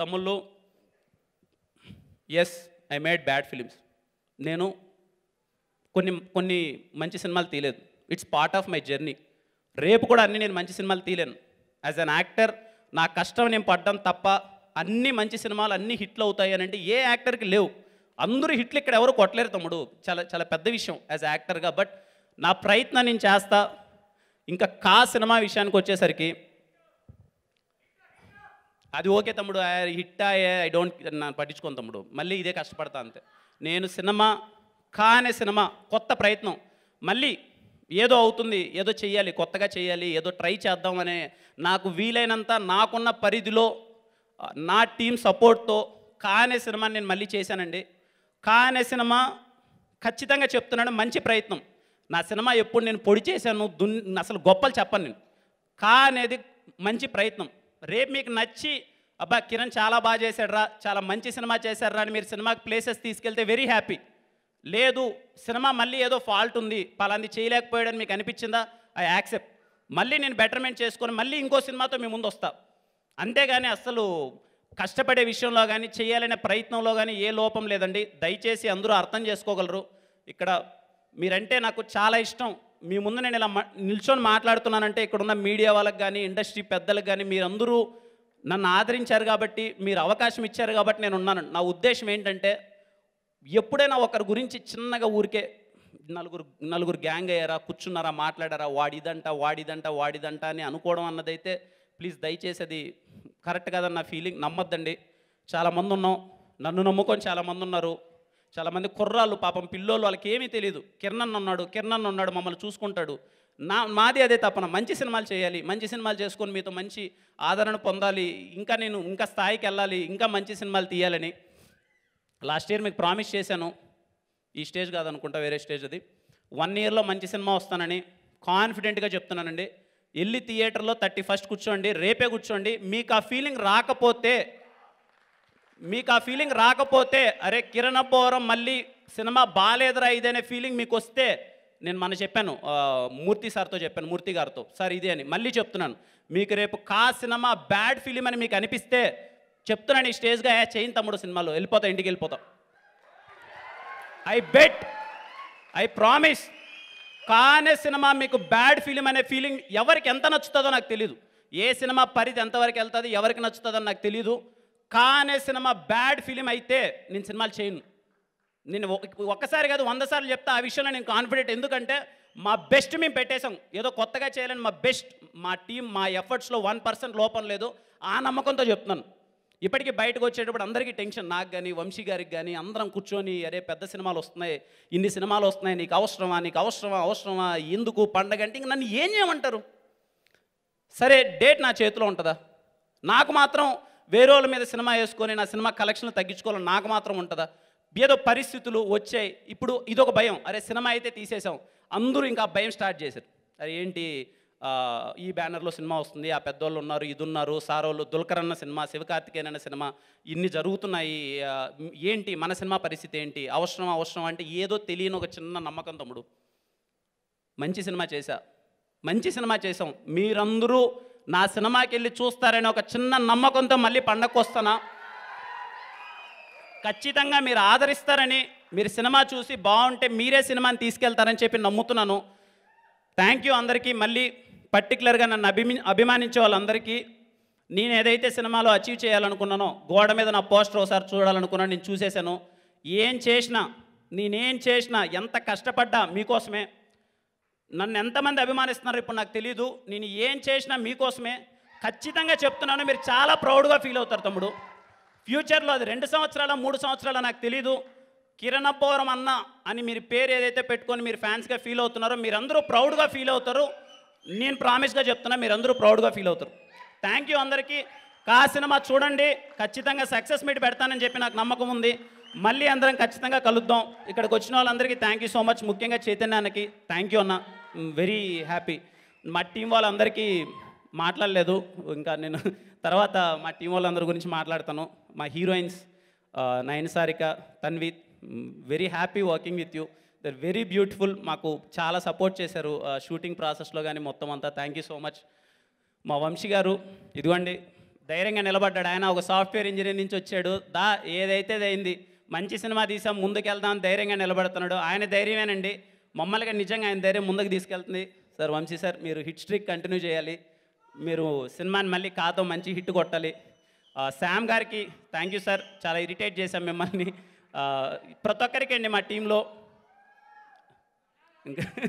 తమ్ముళ్ళు yes I made bad films నేను కొన్ని కొన్ని మంచి సినిమాలు తీయలేదు it's part of my journey రేపు కూడా అన్నీ నేను మంచి సినిమాలు తీయలేను యాజ్ అన్ యాక్టర్ నా కష్టం నేను పడ్డం తప్ప అన్ని మంచి సినిమాలు అన్ని హిట్లు అవుతాయి అని అంటే ఏ యాక్టర్కి లేవు అందరూ హిట్లు ఇక్కడ ఎవరు కొట్టలేరు తమ్ముడు చాలా చాలా పెద్ద విషయం యాజ్ యాక్టర్గా బట్ నా ప్రయత్నం నేను చేస్తా ఇంకా కా సినిమా విషయానికి వచ్చేసరికి అది ఓకే తమ్ముడు హిట్ అయ్యే ఐ డోంట్ నన్ను పట్టించుకోను తమ్ముడు మళ్ళీ ఇదే కష్టపడతా అంతే నేను సినిమా కానే సినిమా కొత్త ప్రయత్నం మళ్ళీ ఏదో అవుతుంది ఏదో చేయాలి కొత్తగా చేయాలి ఏదో ట్రై చేద్దాం అనే నాకు వీలైనంత నాకున్న పరిధిలో నా టీం సపోర్ట్తో కానే సినిమా నేను మళ్ళీ చేశానండి కానే సినిమా ఖచ్చితంగా చెప్తున్నాను మంచి ప్రయత్నం నా సినిమా ఎప్పుడు నేను పొడి చేశాను దున్ అసలు గొప్పలు చెప్పను నేను కా అనేది మంచి ప్రయత్నం రేపు మీకు నచ్చి అబ్బా కిరణ్ చాలా బాగా చేశాడరా చాలా మంచి సినిమా రా అని మీరు సినిమాకి ప్లేసెస్ తీసుకెళ్తే వెరీ హ్యాపీ లేదు సినిమా మళ్ళీ ఏదో ఫాల్ట్ ఉంది పలాంది చేయలేకపోయాడని మీకు అనిపించిందా ఐ యాక్సెప్ట్ మళ్ళీ నేను బెటర్మెంట్ చేసుకొని మళ్ళీ ఇంకో సినిమాతో మీ ముందు వస్తా అంతేగాని అసలు కష్టపడే విషయంలో కానీ చేయాలనే ప్రయత్నంలో కానీ ఏ లోపం లేదండి దయచేసి అందరూ అర్థం చేసుకోగలరు ఇక్కడ మీరంటే నాకు చాలా ఇష్టం మీ ముందు నేను ఇలా నిల్చొని మాట్లాడుతున్నానంటే ఇక్కడున్న మీడియా వాళ్ళకి కానీ ఇండస్ట్రీ పెద్దలకు కానీ మీరందరూ నన్ను ఆదరించారు కాబట్టి మీరు అవకాశం ఇచ్చారు కాబట్టి నేను ఉన్నాను నా ఉద్దేశం ఏంటంటే ఎప్పుడైనా ఒకరి గురించి చిన్నగా ఊరికే నలుగురు నలుగురు గ్యాంగ్ అయ్యారా కూర్చున్నారా మాట్లాడారా వాడిదంట వాడిదంట వాడిదంట అని అనుకోవడం అన్నదైతే ప్లీజ్ దయచేసి అది కరెక్ట్ కదన్న ఫీలింగ్ నమ్మొద్దండి చాలామంది ఉన్నాం నన్ను నమ్ముకొని చాలామంది ఉన్నారు చాలామంది కుర్రాళ్ళు పాపం పిల్లోళ్ళు వాళ్ళకి ఏమీ తెలియదు కిరణన్ ఉన్నాడు కిరణన్ ఉన్నాడు మమ్మల్ని చూసుకుంటాడు నా మాది అదే తపన మంచి సినిమాలు చేయాలి మంచి సినిమాలు చేసుకొని మీతో మంచి ఆదరణ పొందాలి ఇంకా నేను ఇంకా స్థాయికి వెళ్ళాలి ఇంకా మంచి సినిమాలు తీయాలని లాస్ట్ ఇయర్ మీకు ప్రామిస్ చేశాను ఈ స్టేజ్ కాదనుకుంటా వేరే స్టేజ్ అది వన్ ఇయర్లో మంచి సినిమా వస్తానని కాన్ఫిడెంట్గా చెప్తున్నానండి వెళ్ళి థియేటర్లో థర్టీ ఫస్ట్ కూర్చోండి రేపే కూర్చోండి మీకు ఆ ఫీలింగ్ రాకపోతే మీకు ఆ ఫీలింగ్ రాకపోతే అరే కిరణ్ అబ్బోరం మళ్ళీ సినిమా బాగాలేదురా ఇదనే ఫీలింగ్ మీకు వస్తే నేను మన చెప్పాను మూర్తి సార్తో చెప్పాను మూర్తి గారితో సార్ ఇదే అని మళ్ళీ చెప్తున్నాను మీకు రేపు కా సినిమా బ్యాడ్ ఫిలిం అని మీకు అనిపిస్తే చెప్తున్నాను ఈ స్టేజ్గా ఏ చేయిన్ తమ్ముడు సినిమాలో వెళ్ళిపోతాం ఇంటికి వెళ్ళిపోతాం ఐ బెట్ ఐ ప్రామిస్ కానే సినిమా మీకు బ్యాడ్ ఫిలిం అనే ఫీలింగ్ ఎవరికి ఎంత నచ్చుతుందో నాకు తెలియదు ఏ సినిమా పరిధి ఎంతవరకు వెళ్తుంది ఎవరికి నచ్చుతుందో నాకు తెలియదు కానే సినిమా బ్యాడ్ ఫిలిం అయితే నేను సినిమాలు చేయను నేను ఒక్కసారి కాదు వంద సార్లు చెప్తా ఆ విషయంలో నేను కాన్ఫిడెంట్ ఎందుకంటే మా బెస్ట్ మేము పెట్టేశాం ఏదో కొత్తగా చేయాలని మా బెస్ట్ మా టీం మా ఎఫర్ట్స్లో వన్ పర్సెంట్ లోపం లేదు ఆ నమ్మకంతో చెప్తున్నాను ఇప్పటికీ బయటకు వచ్చేటప్పుడు అందరికీ టెన్షన్ నాకు కానీ వంశీ గారికి కానీ అందరం కూర్చొని అరే పెద్ద సినిమాలు వస్తున్నాయి ఇన్ని సినిమాలు వస్తున్నాయి నీకు అవసరమా నీకు అవసరమా అవసరమా ఎందుకు పండగ అంటే ఇంక నన్ను ఏం చేయమంటారు సరే డేట్ నా చేతిలో ఉంటుందా నాకు మాత్రం వేరే మీద సినిమా వేసుకొని నా సినిమా కలెక్షన్లు తగ్గించుకోవాలని నాకు మాత్రం ఉంటుందా ఏదో పరిస్థితులు వచ్చాయి ఇప్పుడు ఇదొక భయం అరే సినిమా అయితే తీసేసాం అందరూ ఇంకా భయం స్టార్ట్ చేశారు అరే ఏంటి ఈ బ్యానర్లో సినిమా వస్తుంది ఆ పెద్దోళ్ళు ఉన్నారు ఇది ఉన్నారు సారోళ్ళు దుల్కర్ అన్న సినిమా శివకార్తికేయన్ అన్న సినిమా ఇన్ని జరుగుతున్నాయి ఏంటి మన సినిమా పరిస్థితి ఏంటి అవసరం అవసరం అంటే ఏదో తెలియని ఒక చిన్న నమ్మకం తమ్ముడు మంచి సినిమా చేశా మంచి సినిమా చేసాం మీరందరూ నా సినిమాకి వెళ్ళి చూస్తారని ఒక చిన్న నమ్మకంతో మళ్ళీ పండగకు వస్తున్నా ఖచ్చితంగా మీరు ఆదరిస్తారని మీరు సినిమా చూసి బాగుంటే మీరే సినిమాని తీసుకెళ్తారని చెప్పి నమ్ముతున్నాను థ్యాంక్ యూ అందరికీ మళ్ళీ పర్టికులర్గా నన్ను అభిమి అభిమానించే వాళ్ళందరికీ నేను ఏదైతే సినిమాలో అచీవ్ చేయాలనుకున్నానో గోడ మీద నా పోస్టర్ ఒకసారి చూడాలనుకున్నాను నేను చూసేశాను ఏం చేసినా నేనేం చేసినా ఎంత కష్టపడ్డా మీకోసమే నన్ను ఎంతమంది అభిమానిస్తున్నారు ఇప్పుడు నాకు తెలీదు నేను ఏం చేసినా మీకోసమే ఖచ్చితంగా చెప్తున్నాను మీరు చాలా ప్రౌడ్గా ఫీల్ అవుతారు తమ్ముడు ఫ్యూచర్లో అది రెండు సంవత్సరాల మూడు సంవత్సరాల నాకు తెలీదు కిరణపోరం అన్న అని మీరు పేరు ఏదైతే పెట్టుకొని మీరు ఫ్యాన్స్గా ఫీల్ అవుతున్నారో మీరందరూ ప్రౌడ్గా ఫీల్ అవుతారు నేను ప్రామిస్గా చెప్తున్నా మీరందరూ ప్రౌడ్గా ఫీల్ అవుతారు థ్యాంక్ యూ అందరికీ కా సినిమా చూడండి ఖచ్చితంగా సక్సెస్ మీట్ పెడతానని చెప్పి నాకు నమ్మకం ఉంది మళ్ళీ అందరం ఖచ్చితంగా కలుద్దాం ఇక్కడికి వచ్చిన వాళ్ళందరికీ థ్యాంక్ యూ సో మచ్ ముఖ్యంగా చైతన్యానికి థ్యాంక్ యూ అన్న వెరీ హ్యాపీ మా టీం వాళ్ళందరికీ మాట్లాడలేదు ఇంకా నేను తర్వాత మా టీం వాళ్ళందరి గురించి మాట్లాడతాను మా heroines Nayan Sarika Tanvi very happy working with you there very beautiful మాకు చాలా సపోర్ట్ చేశారు షూటింగ్ ప్రాసెస్లో కానీ మొత్తం అంతా థ్యాంక్ యూ సో మచ్ మా వంశీ గారు ఇదిగోండి ధైర్యంగా నిలబడ్డాడు ఆయన ఒక సాఫ్ట్వేర్ ఇంజనీర్ నుంచి వచ్చాడు దా ఏదైతే అయింది మంచి సినిమా తీసాం ముందుకెళ్దాం ధైర్యంగా నిలబడుతున్నాడు ఆయన ధైర్యమేనండి మమ్మల్ని నిజంగా ఆయన ధైర్యం ముందుకు తీసుకెళ్తుంది సార్ వంశీ సార్ మీరు హిట్ స్ట్రిక్ కంటిన్యూ చేయాలి మీరు సినిమాని మళ్ళీ కాతో మంచి హిట్ కొట్టాలి శామ్ గారికి థ్యాంక్ యూ సార్ చాలా ఇరిటేట్ చేశాం మిమ్మల్ని ప్రతి ఒక్కరికండి మా టీంలో ఇంకా